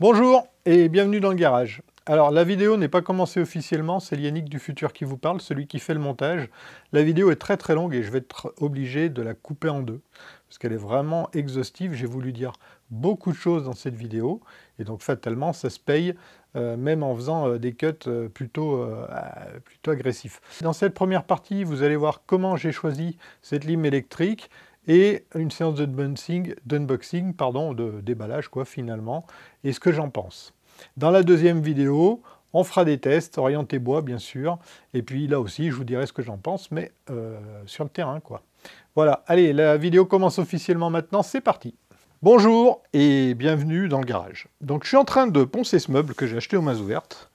Bonjour et bienvenue dans le garage. Alors la vidéo n'est pas commencée officiellement, c'est Yannick du futur qui vous parle, celui qui fait le montage. La vidéo est très très longue et je vais être obligé de la couper en deux parce qu'elle est vraiment exhaustive. J'ai voulu dire beaucoup de choses dans cette vidéo et donc fatalement ça se paye euh, même en faisant euh, des cuts euh, plutôt, plutôt agressifs. Dans cette première partie, vous allez voir comment j'ai choisi cette lime électrique, et une séance d'unboxing, pardon, de déballage quoi finalement, et ce que j'en pense. Dans la deuxième vidéo, on fera des tests, orienté bois bien sûr, et puis là aussi je vous dirai ce que j'en pense, mais euh, sur le terrain quoi. Voilà, allez, la vidéo commence officiellement maintenant, c'est parti Bonjour et bienvenue dans le garage. Donc je suis en train de poncer ce meuble que j'ai acheté aux mains ouvertes.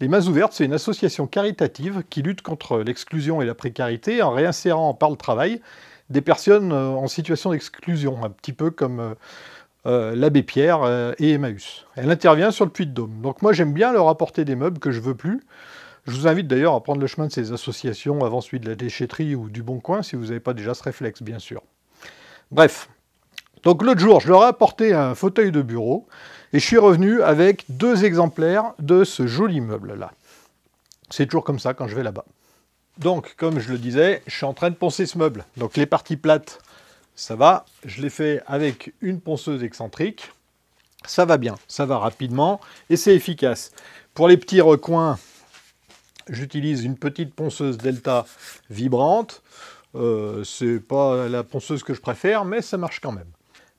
Les mains ouvertes, c'est une association caritative qui lutte contre l'exclusion et la précarité en réinsérant par le travail des personnes euh, en situation d'exclusion, un petit peu comme euh, euh, l'abbé Pierre et Emmaüs. Elle intervient sur le puits de Dôme. Donc moi j'aime bien leur apporter des meubles que je veux plus. Je vous invite d'ailleurs à prendre le chemin de ces associations avant celui de la déchetterie ou du Bon Coin si vous n'avez pas déjà ce réflexe bien sûr. Bref, donc l'autre jour, je leur ai apporté un fauteuil de bureau et je suis revenu avec deux exemplaires de ce joli meuble là. C'est toujours comme ça quand je vais là-bas. Donc, comme je le disais, je suis en train de poncer ce meuble. Donc les parties plates, ça va. Je l'ai fait avec une ponceuse excentrique. Ça va bien, ça va rapidement et c'est efficace. Pour les petits recoins, j'utilise une petite ponceuse Delta vibrante. Euh, ce n'est pas la ponceuse que je préfère, mais ça marche quand même.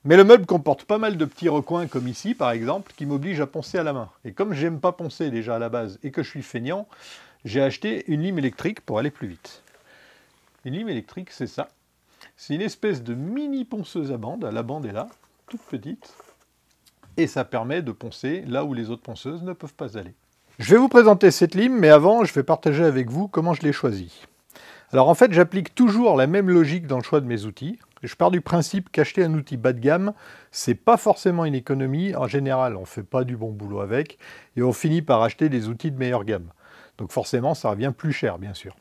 Mais le meuble comporte pas mal de petits recoins, comme ici par exemple, qui m'obligent à poncer à la main. Et comme j'aime pas poncer déjà à la base et que je suis feignant, j'ai acheté une lime électrique pour aller plus vite. Une lime électrique, c'est ça. C'est une espèce de mini ponceuse à bande. La bande est là, toute petite. Et ça permet de poncer là où les autres ponceuses ne peuvent pas aller. Je vais vous présenter cette lime, mais avant, je vais partager avec vous comment je l'ai choisie. Alors en fait, j'applique toujours la même logique dans le choix de mes outils. Je pars du principe qu'acheter un outil bas de gamme, n'est pas forcément une économie. En général, on ne fait pas du bon boulot avec et on finit par acheter des outils de meilleure gamme. Donc forcément, ça revient plus cher, bien sûr.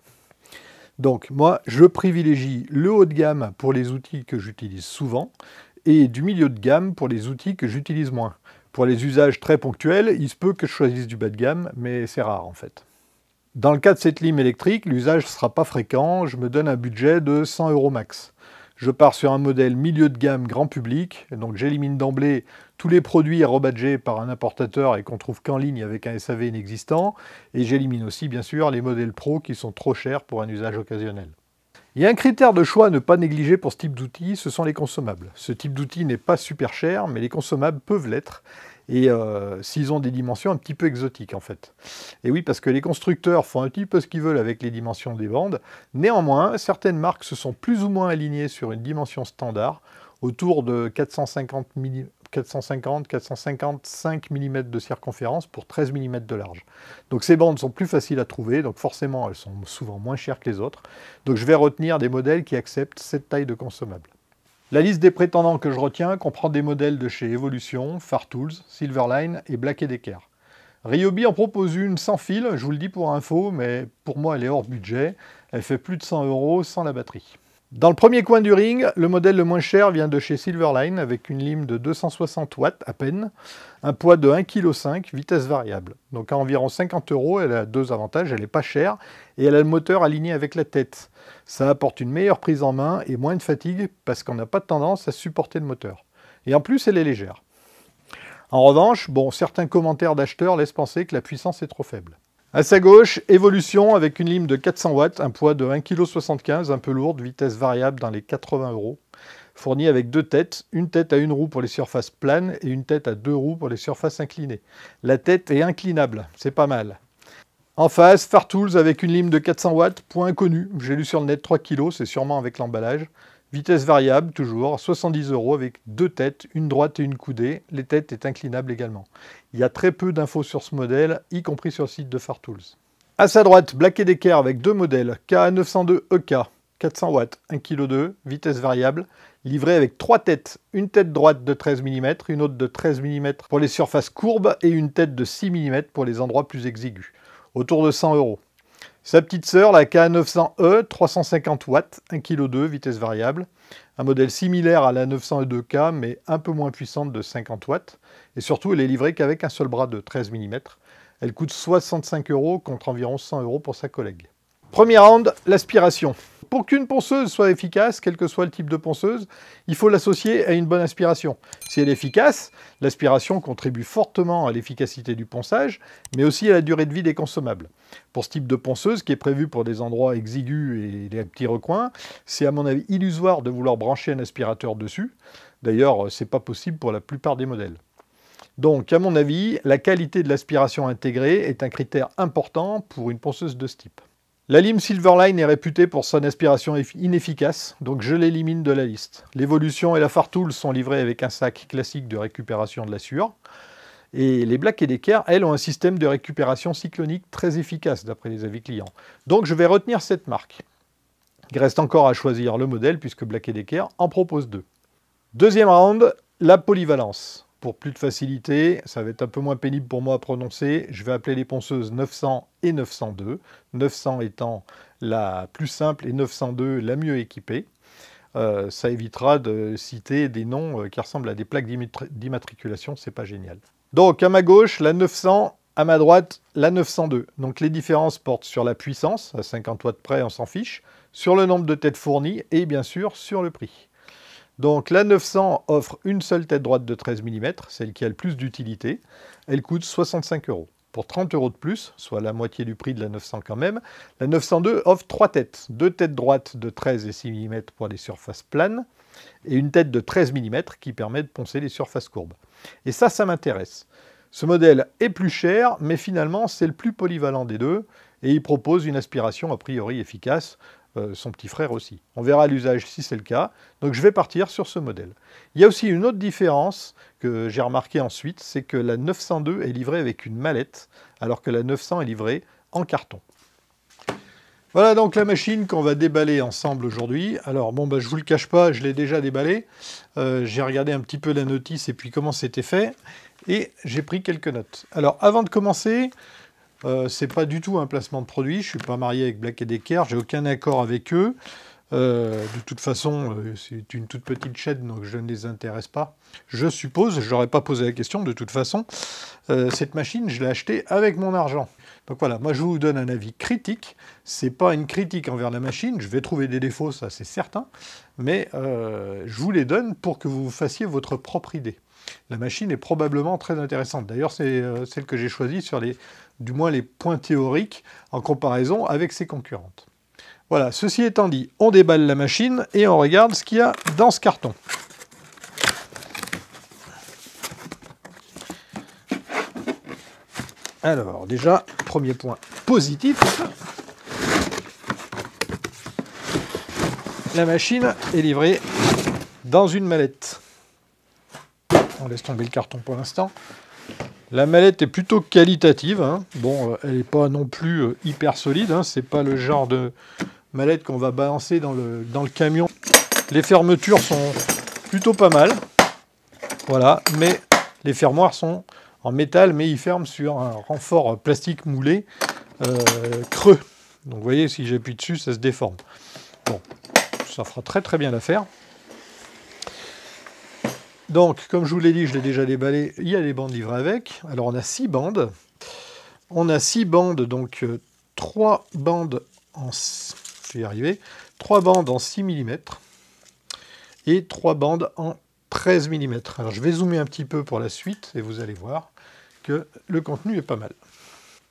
Donc moi, je privilégie le haut de gamme pour les outils que j'utilise souvent et du milieu de gamme pour les outils que j'utilise moins. Pour les usages très ponctuels, il se peut que je choisisse du bas de gamme, mais c'est rare en fait. Dans le cas de cette lime électrique, l'usage ne sera pas fréquent, je me donne un budget de 100 euros max. Je pars sur un modèle milieu de gamme grand public, donc j'élimine d'emblée tous les produits rebadgés par un importateur et qu'on trouve qu'en ligne avec un SAV inexistant, et j'élimine aussi bien sûr les modèles pro qui sont trop chers pour un usage occasionnel. Il y a un critère de choix à ne pas négliger pour ce type d'outil, ce sont les consommables. Ce type d'outil n'est pas super cher, mais les consommables peuvent l'être, et euh, s'ils ont des dimensions un petit peu exotiques en fait. Et oui, parce que les constructeurs font un petit peu ce qu'ils veulent avec les dimensions des bandes. Néanmoins, certaines marques se sont plus ou moins alignées sur une dimension standard autour de 450 450, 455 mm de circonférence pour 13 mm de large. Donc ces bandes sont plus faciles à trouver, donc forcément elles sont souvent moins chères que les autres. Donc je vais retenir des modèles qui acceptent cette taille de consommable. La liste des prétendants que je retiens comprend des modèles de chez Evolution, Fartools, Silverline et Black Decker. Ryobi en propose une sans fil, je vous le dis pour info, mais pour moi elle est hors budget. Elle fait plus de 100 euros sans la batterie. Dans le premier coin du ring, le modèle le moins cher vient de chez Silverline avec une lime de 260 watts à peine, un poids de 1,5 kg, vitesse variable. Donc à environ 50 euros, elle a deux avantages, elle est pas chère et elle a le moteur aligné avec la tête. Ça apporte une meilleure prise en main et moins de fatigue parce qu'on n'a pas de tendance à supporter le moteur. Et en plus, elle est légère. En revanche, bon, certains commentaires d'acheteurs laissent penser que la puissance est trop faible. À sa gauche, évolution avec une lime de 400 watts, un poids de 1,75 kg, un peu lourde, vitesse variable dans les 80 euros. Fournie avec deux têtes, une tête à une roue pour les surfaces planes et une tête à deux roues pour les surfaces inclinées. La tête est inclinable, c'est pas mal. En face, Fartools avec une lime de 400 watts, point inconnu. J'ai lu sur le net 3 kg, c'est sûrement avec l'emballage. Vitesse variable, toujours, 70 euros avec deux têtes, une droite et une coudée. Les têtes est inclinable également. Il y a très peu d'infos sur ce modèle, y compris sur le site de Fartools. À sa droite, Black Decker avec deux modèles, KA902EK, 400 e watts, 1 kg, vitesse variable, livré avec trois têtes, une tête droite de 13 mm, une autre de 13 mm pour les surfaces courbes et une tête de 6 mm pour les endroits plus exigus autour de 100 euros. Sa petite sœur, la K900E, 350 watts, 1,2 kg, vitesse variable. Un modèle similaire à la 900E2K, e mais un peu moins puissante de 50 watts. Et surtout, elle est livrée qu'avec un seul bras de 13 mm. Elle coûte 65 euros contre environ 100 euros pour sa collègue. Premier round, l'aspiration. Pour qu'une ponceuse soit efficace, quel que soit le type de ponceuse, il faut l'associer à une bonne aspiration. Si elle est efficace, l'aspiration contribue fortement à l'efficacité du ponçage, mais aussi à la durée de vie des consommables. Pour ce type de ponceuse, qui est prévu pour des endroits exigus et des petits recoins, c'est à mon avis illusoire de vouloir brancher un aspirateur dessus. D'ailleurs, ce n'est pas possible pour la plupart des modèles. Donc, à mon avis, la qualité de l'aspiration intégrée est un critère important pour une ponceuse de ce type. La lime Silverline est réputée pour son aspiration inefficace, donc je l'élimine de la liste. L'évolution et la Fartool sont livrées avec un sac classique de récupération de la sueur. Et les Black et Decker, elles, ont un système de récupération cyclonique très efficace, d'après les avis clients. Donc je vais retenir cette marque. Il reste encore à choisir le modèle, puisque Black et Decker en propose deux. Deuxième round, la polyvalence pour plus de facilité, ça va être un peu moins pénible pour moi à prononcer, je vais appeler les ponceuses 900 et 902, 900 étant la plus simple et 902 la mieux équipée. Euh, ça évitera de citer des noms euh, qui ressemblent à des plaques d'immatriculation, c'est pas génial. Donc à ma gauche, la 900, à ma droite, la 902. Donc les différences portent sur la puissance, à 50 watts près on s'en fiche, sur le nombre de têtes fournies et bien sûr sur le prix. Donc la 900 offre une seule tête droite de 13 mm, celle qui a le plus d'utilité. Elle coûte 65 euros. Pour 30 euros de plus, soit la moitié du prix de la 900 quand même, la 902 offre trois têtes. Deux têtes droites de 13 et 6 mm pour les surfaces planes et une tête de 13 mm qui permet de poncer les surfaces courbes. Et ça, ça m'intéresse. Ce modèle est plus cher, mais finalement c'est le plus polyvalent des deux et il propose une aspiration a priori efficace. Euh, son petit frère aussi. On verra l'usage si c'est le cas. Donc je vais partir sur ce modèle. Il y a aussi une autre différence que j'ai remarqué ensuite, c'est que la 902 est livrée avec une mallette, alors que la 900 est livrée en carton. Voilà donc la machine qu'on va déballer ensemble aujourd'hui. Alors bon, bah, je ne vous le cache pas, je l'ai déjà déballée. Euh, j'ai regardé un petit peu la notice et puis comment c'était fait. Et j'ai pris quelques notes. Alors avant de commencer, euh, c'est pas du tout un placement de produit. Je ne suis pas marié avec Black Decker, j'ai aucun accord avec eux. Euh, de toute façon, euh, c'est une toute petite chaîne, donc je ne les intéresse pas. Je suppose, je n'aurais pas posé la question de toute façon. cette machine, je l'ai achetée avec mon argent. Donc voilà, moi je vous donne un avis critique. C'est pas une critique envers la machine. Je vais trouver des défauts, ça c'est certain. Mais euh, je vous les donne pour que vous fassiez votre propre idée. La machine est probablement très intéressante. D'ailleurs, c'est euh, celle que j'ai choisie sur les, du moins les points théoriques en comparaison avec ses concurrentes. Voilà, ceci étant dit, on déballe la machine et on regarde ce qu'il y a dans ce carton. Alors, déjà, premier point positif. La machine est livrée dans une mallette. On laisse tomber le carton pour l'instant. La mallette est plutôt qualitative. Hein. Bon, euh, elle n'est pas non plus euh, hyper solide. Ce hein. C'est pas le genre de mallette qu'on va balancer dans le, dans le camion. Les fermetures sont plutôt pas mal. Voilà, mais les fermoirs sont en métal, mais il ferme sur un renfort plastique moulé euh, creux. Donc vous voyez, si j'appuie dessus, ça se déforme. Bon, ça fera très très bien l'affaire. Donc, comme je vous l'ai dit, je l'ai déjà déballé, il y a les bandes livrées avec. Alors, on a six bandes. On a six bandes, donc euh, trois bandes en... arriver. Trois bandes en 6 mm et trois bandes en 13 mm. Alors, je vais zoomer un petit peu pour la suite et vous allez voir que le contenu est pas mal.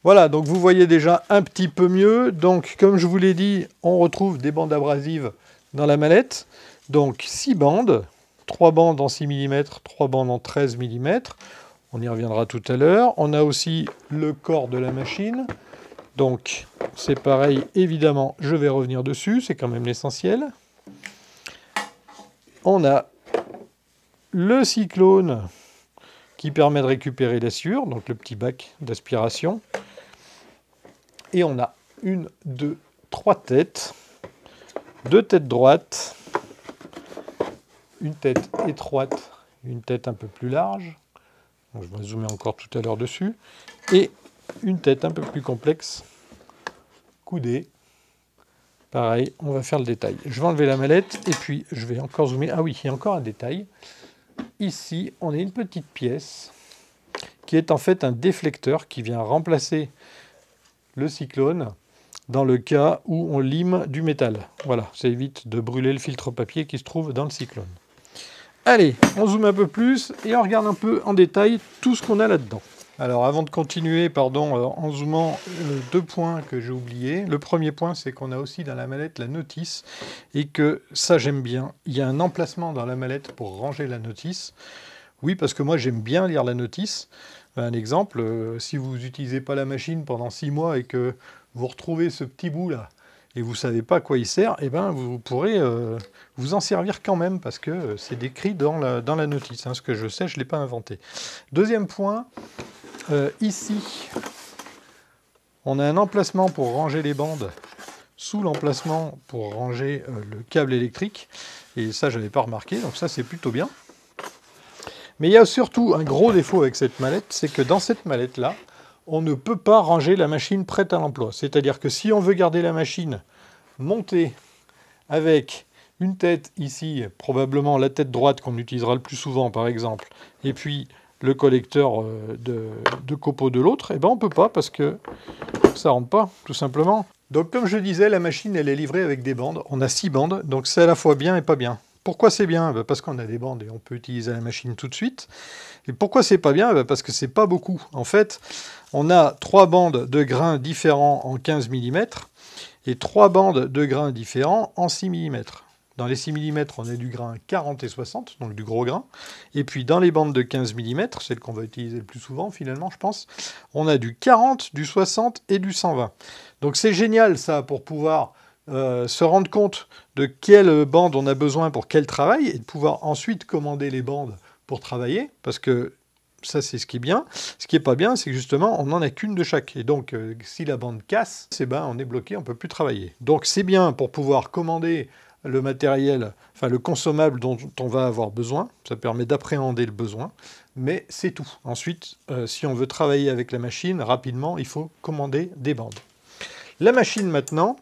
Voilà, donc vous voyez déjà un petit peu mieux. Donc, comme je vous l'ai dit, on retrouve des bandes abrasives dans la mallette. Donc, 6 bandes, 3 bandes en 6 mm, 3 bandes en 13 mm. On y reviendra tout à l'heure. On a aussi le corps de la machine. Donc, c'est pareil, évidemment, je vais revenir dessus, c'est quand même l'essentiel. On a le cyclone qui permet de récupérer l'assure donc le petit bac d'aspiration. Et on a une, deux, trois têtes, deux têtes droites, une tête étroite, une tête un peu plus large. je vais zoomer encore tout à l'heure dessus. Et une tête un peu plus complexe, coudée. Pareil, on va faire le détail. Je vais enlever la mallette et puis je vais encore zoomer. Ah oui, il y a encore un détail ici, on a une petite pièce qui est en fait un déflecteur qui vient remplacer le cyclone dans le cas où on lime du métal. Voilà, ça évite de brûler le filtre papier qui se trouve dans le cyclone. Allez, on zoome un peu plus et on regarde un peu en détail tout ce qu'on a là-dedans. Alors avant de continuer, pardon, euh, en zoomant, euh, deux points que j'ai oubliés. Le premier point, c'est qu'on a aussi dans la mallette la notice et que ça j'aime bien. Il y a un emplacement dans la mallette pour ranger la notice. Oui, parce que moi j'aime bien lire la notice. Un exemple, euh, si vous n'utilisez pas la machine pendant six mois et que vous retrouvez ce petit bout là et vous ne savez pas à quoi il sert, et eh ben vous pourrez vous en servir quand même parce que c'est décrit dans la, notice. Hein, ce que je sais, je ne l'ai pas inventé. Deuxième point, euh, ici, on a un emplacement pour ranger les bandes sous l'emplacement pour ranger euh, le câble électrique. Et ça, je n'avais pas remarqué, donc ça, c'est plutôt bien. Mais il y a surtout un gros défaut avec cette mallette, c'est que dans cette mallette-là, on ne peut pas ranger la machine prête à l'emploi. C'est-à-dire que si on veut garder la machine montée avec une tête ici, probablement la tête droite qu'on utilisera le plus souvent par exemple, et puis le collecteur euh, de, copeaux de l'autre, et eh ben on ne peut pas parce que ça rentre pas, tout simplement. Donc comme je disais, la machine elle est livrée avec des bandes. On a six bandes, donc c'est à la fois bien et pas bien. Pourquoi c'est bien ben, Parce qu'on a des bandes et on peut utiliser la machine tout de suite. Et pourquoi c'est pas bien ben, Parce que c'est pas beaucoup. En fait, on a trois bandes de grains différents en 15 mm et trois bandes de grains différents en 6 mm. Dans les 6 mm, on a du grain 40 et 60, donc du gros grain. Et puis dans les bandes de 15 mm, celle qu'on va utiliser le plus souvent finalement, je pense, on a du 40, du 60 et du 120. Donc c'est génial ça pour pouvoir euh, se rendre compte de quelle bande on a besoin pour quel travail et de pouvoir ensuite commander les bandes pour travailler, parce que ça c'est ce qui est bien. Ce qui est pas bien, c'est que justement on n'en a qu'une de chaque. Et donc euh, si la bande casse, c'est eh ben on est bloqué, on peut plus travailler. Donc c'est bien pour pouvoir commander le matériel, enfin le consommable dont on va avoir besoin. Ça permet d'appréhender le besoin, mais c'est tout. Ensuite, euh, si on veut travailler avec la machine rapidement, il faut commander des bandes. La machine maintenant,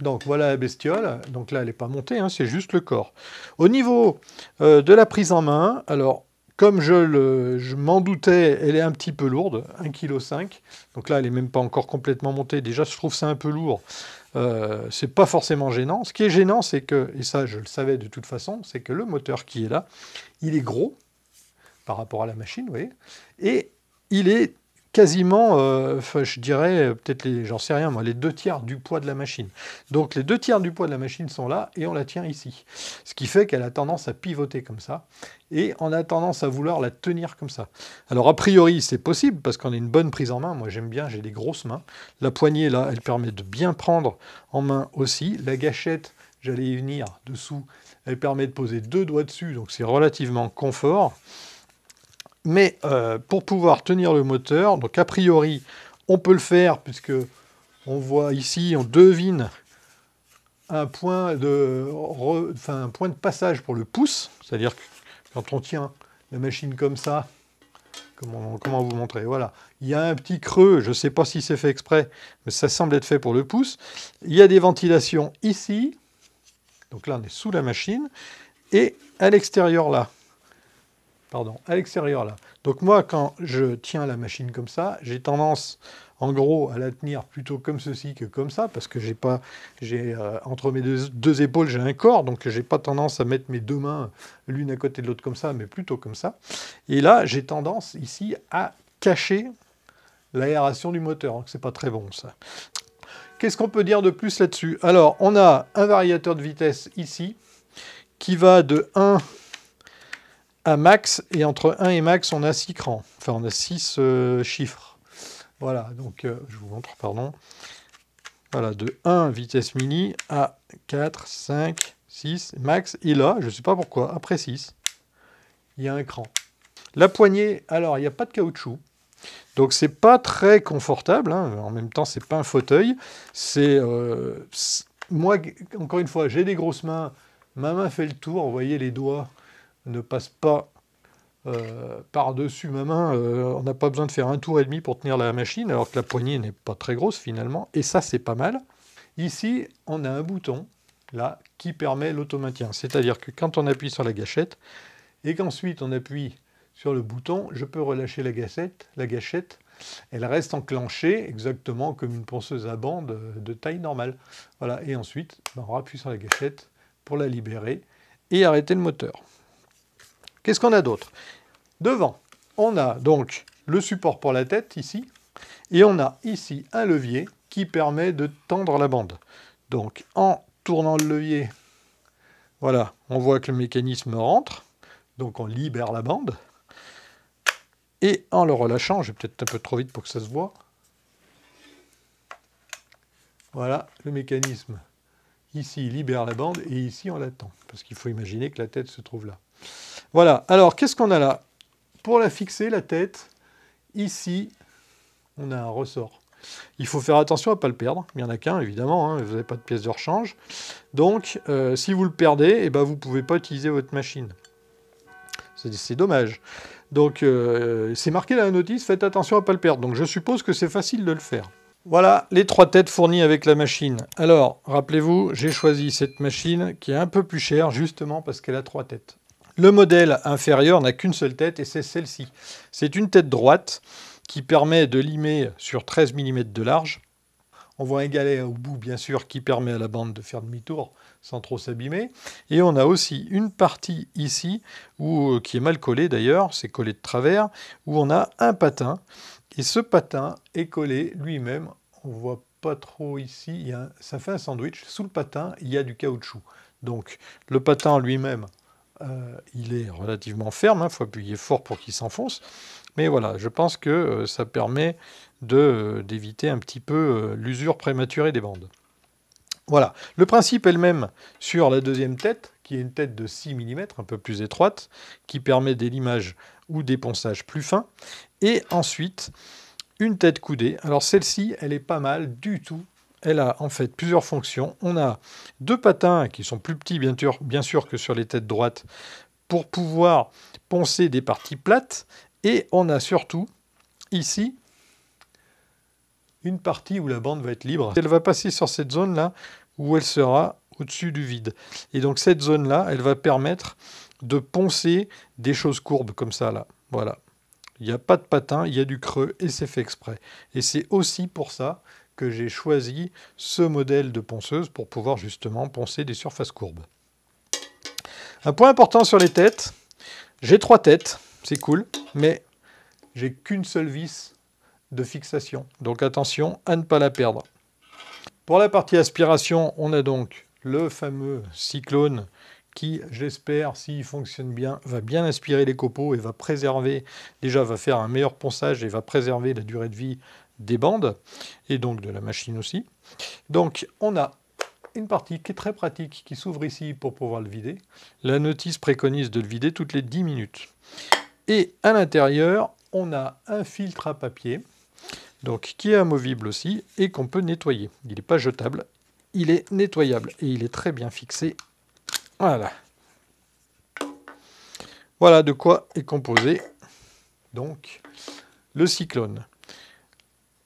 donc voilà la bestiole, donc là elle n'est pas montée, hein, c'est juste le corps. Au niveau euh, de la prise en main, alors comme je, je m'en doutais, elle est un petit peu lourde, 1,5 kg. Donc là, elle n'est même pas encore complètement montée. Déjà, je trouve ça un peu lourd. Euh, c'est pas forcément gênant. Ce qui est gênant, c'est que, et ça je le savais de toute façon, c'est que le moteur qui est là, il est gros par rapport à la machine, vous voyez, et il est quasiment, euh, je dirais, peut-être j'en sais rien, moi, les deux tiers du poids de la machine. Donc les deux tiers du poids de la machine sont là et on la tient ici. Ce qui fait qu'elle a tendance à pivoter comme ça et on a tendance à vouloir la tenir comme ça. Alors a priori c'est possible parce qu'on a une bonne prise en main, moi j'aime bien, j'ai des grosses mains. La poignée là, elle permet de bien prendre en main aussi. La gâchette, j'allais y venir dessous, elle permet de poser deux doigts dessus, donc c'est relativement confort. Mais euh, pour pouvoir tenir le moteur, donc a priori, on peut le faire puisque on voit ici, on devine un point de, un point de passage pour le pouce, c'est-à-dire que quand on tient la machine comme ça, comment, comment vous montrer, voilà, il y a un petit creux, je ne sais pas si c'est fait exprès, mais ça semble être fait pour le pouce. Il y a des ventilations ici, donc là on est sous la machine, et à l'extérieur là pardon, à l'extérieur là. Donc moi, quand je tiens la machine comme ça, j'ai tendance, en gros, à la tenir plutôt comme ceci que comme ça, parce que j'ai pas, j'ai euh, entre mes deux, épaules, j'ai un corps, donc j'ai pas tendance à mettre mes deux mains l'une à côté de l'autre comme ça, mais plutôt comme ça. Et là, j'ai tendance ici à cacher l'aération du moteur, donc hein, c'est pas très bon ça. Qu'est-ce qu'on peut dire de plus là-dessus Alors, on a un variateur de vitesse ici, qui va de 1 max, et entre 1 et max, on a 6 crans. Enfin, on a 6 euh, chiffres. Voilà, donc euh, je vous montre, pardon. Voilà, de 1 vitesse mini à 4, 5, 6, max. Et là, je ne sais pas pourquoi, après 6, il y a un cran. La poignée, alors, il n'y a pas de caoutchouc. Donc c'est pas très confortable, hein. en même temps c'est pas un fauteuil. C'est euh, moi encore une fois j'ai des grosses mains, ma main fait le tour, vous voyez les doigts, ne passe pas euh, par-dessus ma main. Euh, on n'a pas besoin de faire un tour et demi pour tenir la machine, alors que la poignée n'est pas très grosse finalement. Et ça, c'est pas mal. Ici, on a un bouton, là, qui permet l'automaintien. C'est-à-dire que quand on appuie sur la gâchette, et qu'ensuite on appuie sur le bouton, je peux relâcher la gâchette, la gâchette elle reste enclenchée exactement comme une ponceuse à bande euh, de taille normale. Voilà, et ensuite, ben, on appuie sur la gâchette pour la libérer et arrêter le moteur. Qu'est-ce qu'on a d'autre Devant, on a donc le support pour la tête ici, et on a ici un levier qui permet de tendre la bande. Donc en tournant le levier, voilà, on voit que le mécanisme rentre, donc on libère la bande. Et en le relâchant, je vais peut-être un peu trop vite pour que ça se voit. Voilà, le mécanisme ici libère la bande et ici on l'attend, parce qu'il faut imaginer que la tête se trouve là. Voilà, alors qu'est-ce qu'on a là Pour la fixer, la tête, ici, on a un ressort. Il faut faire attention à ne pas le perdre, il n'y en a qu'un évidemment, hein. vous n'avez pas de pièce de rechange. Donc, euh, si vous le perdez, eh ben, vous ne pouvez pas utiliser votre machine. C'est dommage. Donc, euh, c'est marqué dans la notice, faites attention à ne pas le perdre. Donc, je suppose que c'est facile de le faire. Voilà les trois têtes fournies avec la machine. Alors, rappelez-vous, j'ai choisi cette machine qui est un peu plus chère, justement parce qu'elle a trois têtes. Le modèle inférieur n'a qu'une seule tête et c'est celle-ci. C'est une tête droite qui permet de limer sur 13 mm de large. On voit un galet au bout, bien sûr, qui permet à la bande de faire demi-tour sans trop s'abîmer. Et on a aussi une partie ici, où, euh, qui est mal collée d'ailleurs, c'est collé de travers, où on a un patin. Et ce patin est collé lui-même, on voit pas trop ici, ça fait un sandwich. Sous le patin, il y a du caoutchouc. Donc le patin lui-même euh, il est relativement ferme, il hein, faut appuyer fort pour qu'il s'enfonce. Mais voilà, je pense que euh, ça permet euh, d'éviter un petit peu l'usure prématurée des bandes. Voilà, le principe est le même sur la deuxième tête, qui est une tête de 6 mm, un peu plus étroite, qui permet des limages ou des ponçages plus fins. Et ensuite, une tête coudée. Alors celle-ci, elle est pas mal du tout elle a en fait plusieurs fonctions. On a deux patins qui sont plus petits bien sûr, bien sûr que sur les têtes droites pour pouvoir poncer des parties plates. Et on a surtout ici une partie où la bande va être libre. Elle va passer sur cette zone-là où elle sera au-dessus du vide. Et donc cette zone-là, elle va permettre de poncer des choses courbes comme ça, là. Voilà. Il n'y a pas de patin, il y a du creux, et c'est fait exprès. Et c'est aussi pour ça que j'ai choisi ce modèle de ponceuse pour pouvoir justement poncer des surfaces courbes. Un point important sur les têtes, j'ai trois têtes, c'est cool, mais j'ai qu'une seule vis de fixation. Donc attention à ne pas la perdre. Pour la partie aspiration, on a donc le fameux cyclone qui, j'espère, s'il fonctionne bien, va bien aspirer les copeaux et va préserver, déjà va faire un meilleur ponçage et va préserver la durée de vie des bandes et donc de la machine aussi. Donc on a une partie qui est très pratique qui s'ouvre ici pour pouvoir le vider. La notice préconise de le vider toutes les 10 minutes. Et à l'intérieur, on a un filtre à papier donc qui est amovible aussi et qu'on peut nettoyer. Il n'est pas jetable, il est nettoyable et il est très bien fixé. Voilà. Voilà de quoi est composé donc le cyclone.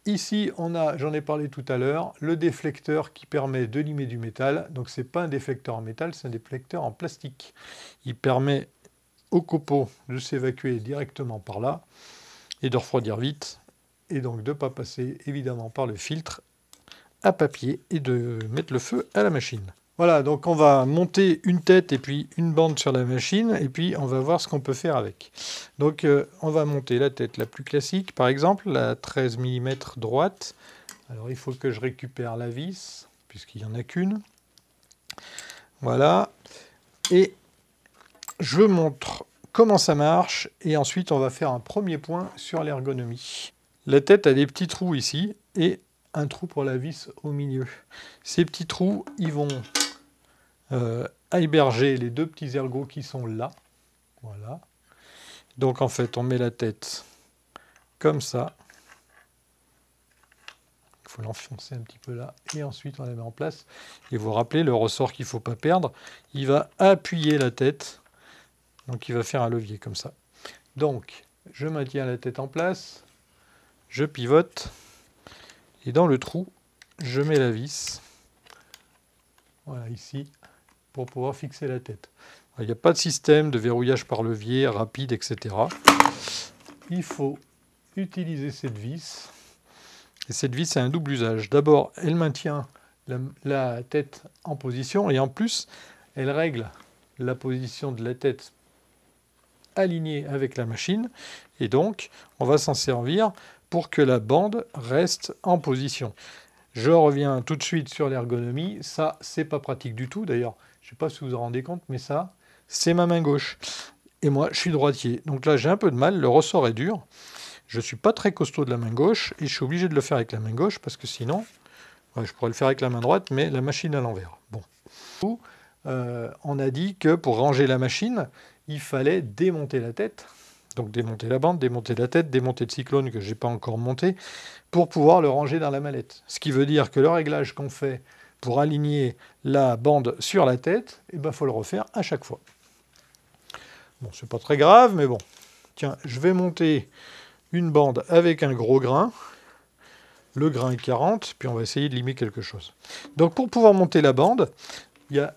Ici, on a, j'en ai parlé tout à l'heure, le déflecteur qui permet de limer du métal. Donc, ce n'est pas un déflecteur en métal, c'est un déflecteur en plastique. Il permet au copeaux de s'évacuer directement par là et de refroidir vite. Et donc, de ne pas passer évidemment par le filtre à papier et de mettre le feu à la machine. Voilà, donc on va monter une tête et puis une bande sur la machine, et puis on va voir ce qu'on peut faire avec. Donc euh, on va monter la tête la plus classique, par exemple la 13 mm droite. Alors il faut que je récupère la vis, puisqu'il n'y en a qu'une. Voilà, et je montre comment ça marche, et ensuite on va faire un premier point sur l'ergonomie. La tête a des petits trous ici, et un trou pour la vis au milieu. Ces petits trous, ils vont euh, à héberger les deux petits ergots qui sont là. Voilà. Donc en fait, on met la tête comme ça. Il faut l'enfoncer un petit peu là. Et ensuite, on la met en place. Et vous vous rappelez, le ressort qu'il ne faut pas perdre, il va appuyer la tête. Donc il va faire un levier comme ça. Donc, je maintiens la tête en place. Je pivote. Et dans le trou, je mets la vis. Voilà, ici, pour pouvoir fixer la tête. il n'y a pas de système de verrouillage par levier rapide, etc. Il faut utiliser cette vis. cette vis a un double usage. D'abord, elle maintient la, la, tête en position et en plus, elle règle la position de la tête alignée avec la machine. Et donc, on va s'en servir pour que la bande reste en position. Je reviens tout de suite sur l'ergonomie. Ça, c'est pas pratique du tout. D'ailleurs, je ne sais pas si vous vous rendez compte, mais ça, c'est ma main gauche. Et moi, je suis droitier. Donc là, j'ai un peu de mal, le ressort est dur. Je ne suis pas très costaud de la main gauche et je suis obligé de le faire avec la main gauche parce que sinon, je pourrais le faire avec la main droite, mais la machine à l'envers. Bon. Euh, on a dit que pour ranger la machine, il fallait démonter la tête. Donc démonter la bande, démonter la tête, démonter le cyclone que je n'ai pas encore monté, pour pouvoir le ranger dans la mallette. Ce qui veut dire que le réglage qu'on fait pour aligner la bande sur la tête, il eh ben, faut le refaire à chaque fois. Bon, c'est pas très grave, mais bon. Tiens, je vais monter une bande avec un gros grain. Le grain est 40, puis on va essayer de limer quelque chose. Donc pour pouvoir monter la bande, il y a,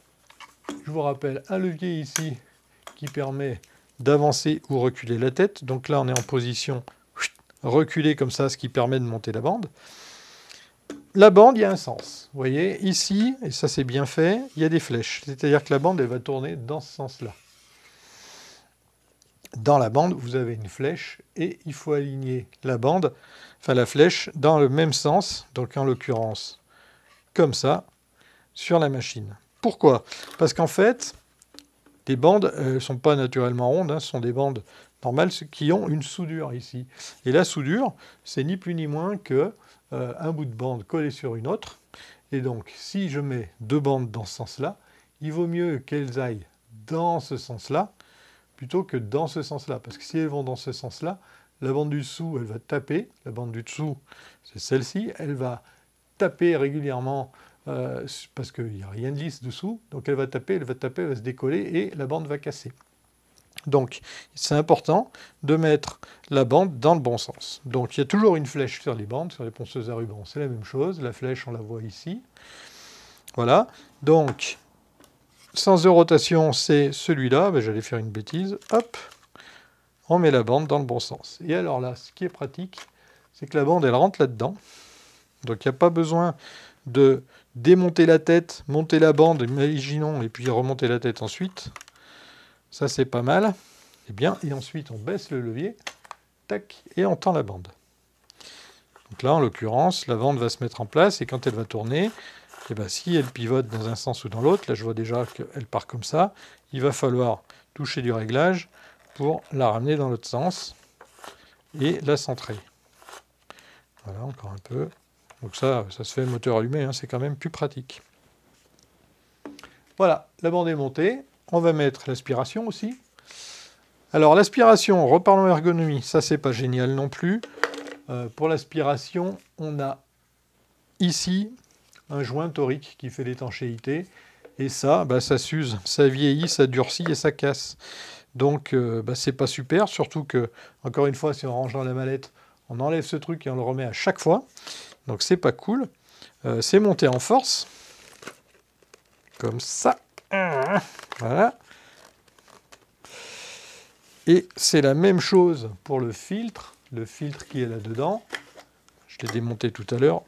je vous rappelle, un levier ici qui permet d'avancer ou reculer la tête. Donc là, on est en position reculée comme ça, ce qui permet de monter la bande la bande, il y a un sens. Vous voyez, ici, et ça c'est bien fait, il y a des flèches. C'est-à-dire que la bande, elle va tourner dans ce sens-là. Dans la bande, vous avez une flèche et il faut aligner la bande, enfin la flèche, dans le même sens, donc en l'occurrence, comme ça, sur la machine. Pourquoi Parce qu'en fait, les bandes ne sont pas naturellement rondes, hein, ce sont des bandes qui ont une soudure ici. Et la soudure, c'est ni plus ni moins qu'un euh, bout de bande collé sur une autre. Et donc, si je mets deux bandes dans ce sens-là, il vaut mieux qu'elles aillent dans ce sens-là plutôt que dans ce sens-là. Parce que si elles vont dans ce sens-là, la bande du dessous, elle va taper. La bande du dessous, c'est celle-ci. Elle va taper régulièrement euh, parce qu'il n'y a rien de lisse dessous. Donc elle va taper, elle va taper, elle va se décoller et la bande va casser. Donc, c'est important de mettre la bande dans le bon sens. Donc, il y a toujours une flèche sur les bandes, sur les ponceuses à ruban, c'est la même chose. La flèche, on la voit ici. Voilà. Donc, sans de rotation, c'est celui-là. Ben, j'allais faire une bêtise. Hop On met la bande dans le bon sens. Et alors là, ce qui est pratique, c'est que la bande, elle rentre là-dedans. Donc, il n'y a pas besoin de démonter la tête, monter la bande, imaginons, et puis remonter la tête ensuite. Ça, c'est pas mal. et eh bien. Et ensuite, on baisse le levier. Tac. Et on tend la bande. Donc là, en l'occurrence, la bande va se mettre en place. Et quand elle va tourner, et eh ben, si elle pivote dans un sens ou dans l'autre, là, je vois déjà qu'elle part comme ça. Il va falloir toucher du réglage pour la ramener dans l'autre sens et la centrer. Voilà, encore un peu. Donc ça, ça se fait moteur allumé, hein, c'est quand même plus pratique. Voilà, la bande est montée. On va mettre l'aspiration aussi. Alors l'aspiration, reparlons ergonomie, ça c'est pas génial non plus. Euh, pour l'aspiration, on a ici un joint torique qui fait l'étanchéité. Et ça, bah, ça s'use, ça vieillit, ça durcit et ça casse. Donc euh, bah, c'est pas super, surtout que, encore une fois, si on range dans la mallette, on enlève ce truc et on le remet à chaque fois. Donc c'est pas cool. Euh, c'est monté en force. Comme ça. Voilà. Et c'est la même chose pour le filtre, le filtre qui est là-dedans. Je l'ai démonté tout à l'heure,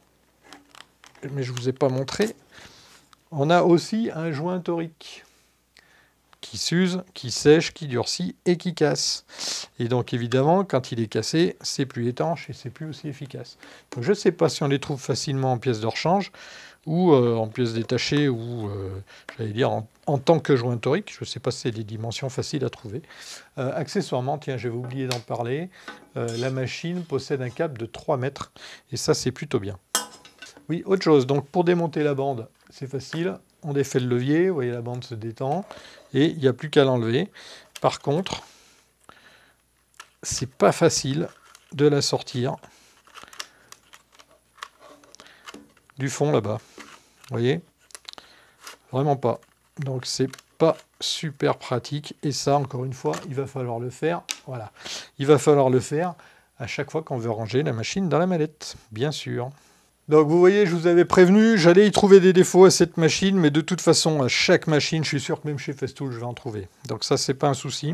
mais je ne vous ai pas montré. On a aussi un joint torique qui s'use, qui sèche, qui durcit et qui casse. Et donc évidemment, quand il est cassé, c'est plus étanche et c'est plus aussi efficace. Donc je ne sais pas si on les trouve facilement en pièces de rechange ou euh, en pièces détachées ou, euh, j'allais dire, en, tant que joint torique, Je ne sais pas si c'est des dimensions faciles à trouver. Euh, accessoirement, tiens, j'avais oublié d'en parler, la machine possède un câble de 3 mètres et ça, c'est plutôt bien. Oui, autre chose, donc pour démonter la bande, c'est facile. On défait le levier, vous voyez, la bande se détend et il n'y a plus qu'à l'enlever. Par contre, c'est pas facile de la sortir du fond là-bas. Vous voyez Vraiment pas. Donc c'est pas super pratique. Et ça, encore une fois, il va falloir le faire. Voilà. Il va falloir le faire à chaque fois qu'on veut ranger la machine dans la mallette, bien sûr. Donc vous voyez, je vous avais prévenu, j'allais y trouver des défauts à cette machine, mais de toute façon, à chaque machine, je suis sûr que même chez Festool, je vais en trouver. Donc ça, c'est pas un souci.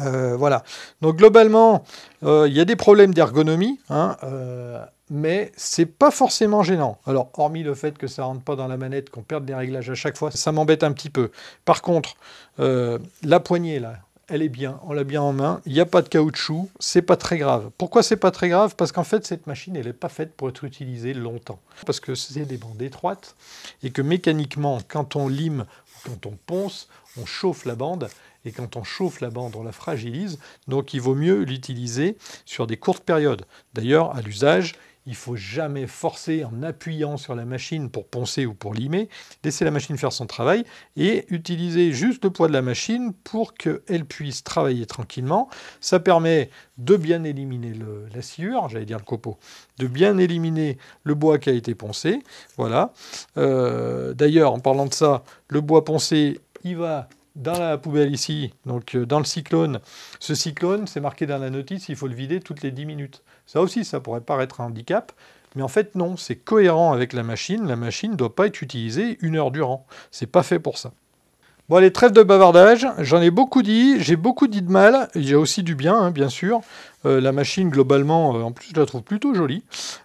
Euh, voilà. Donc globalement, euh, il y a des problèmes d'ergonomie, mais hein, ce euh, mais c'est pas forcément gênant. Alors, hormis le fait que ça rentre pas dans la manette, qu'on perde des réglages à chaque fois, ça m'embête un petit peu. Par contre, la poignée là, elle est bien, on l'a bien en main, il n'y a pas de caoutchouc, c'est pas très grave. Pourquoi c'est pas très grave Parce qu'en fait, cette machine, elle n'est pas faite pour être utilisée longtemps. Parce que c'est des bandes étroites et que mécaniquement, quand on lime, quand on ponce, on chauffe la bande et quand on chauffe la bande, on la fragilise. Donc il vaut mieux l'utiliser sur des courtes périodes. D'ailleurs, à l'usage, il faut jamais forcer en appuyant sur la machine pour poncer ou pour limer. Laissez la machine faire son travail et utilisez juste le poids de la machine pour qu'elle puisse travailler tranquillement. Ça permet de bien éliminer la sciure, j'allais dire le copeau, de bien éliminer le bois qui a été poncé. Voilà. Euh, d'ailleurs, en parlant de ça, le bois poncé, il va dans la poubelle ici, donc euh, dans le cyclone. Ce cyclone, c'est marqué dans la notice, il faut le vider toutes les 10 minutes. Ça aussi, ça pourrait paraître un handicap, mais en fait non, c'est cohérent avec la machine, la machine ne doit pas être utilisée une heure durant. C'est pas fait pour ça. Bon les trêve de bavardage, j'en ai beaucoup dit, j'ai beaucoup dit de mal, il y a aussi du bien, hein, bien sûr. Euh, la machine, globalement, euh, en plus, je la trouve plutôt jolie.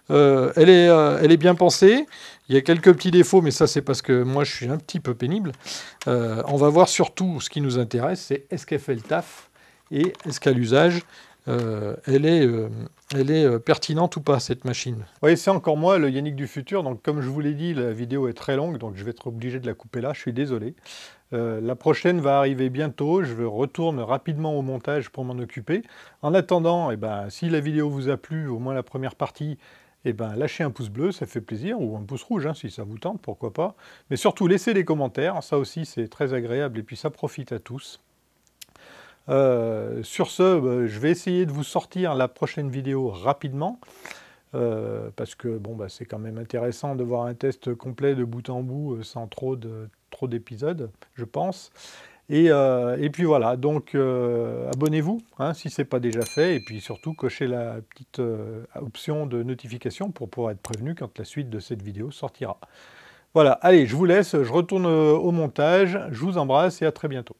elle, est, elle est bien pensée, il y a quelques petits défauts, mais ça c'est parce que moi je suis un petit peu pénible. Euh, on va voir surtout ce qui nous intéresse, c'est est-ce qu'elle fait le taf et est-ce qu'à l'usage, euh, elle est, euh, elle est pertinente ou pas cette machine. Oui, c'est encore moi le Yannick du futur. Donc comme je vous l'ai dit, la vidéo est très longue, donc je vais être obligé de la couper là, je suis désolé. la prochaine va arriver bientôt, je retourne rapidement au montage pour m'en occuper. En attendant, eh ben, si la vidéo vous a plu, au moins la première partie, eh ben, lâchez un pouce bleu, ça fait plaisir, ou un pouce rouge, hein, si ça vous tente, pourquoi pas. Mais surtout, laissez des commentaires, ça aussi c'est très agréable, et puis ça profite à tous. Euh, sur ce, euh, je vais essayer de vous sortir la prochaine vidéo rapidement, euh, parce que bon, bah, c'est quand même intéressant de voir un test complet de bout en bout, sans trop trop d'épisodes, je pense. Euh, et, puis voilà, donc euh, abonnez-vous hein, si ce n'est pas déjà fait, et puis surtout cochez la petite euh, option de notification pour pouvoir être prévenu quand la suite de cette vidéo sortira. Voilà, allez, je vous laisse, je retourne au montage, je vous embrasse et à très bientôt.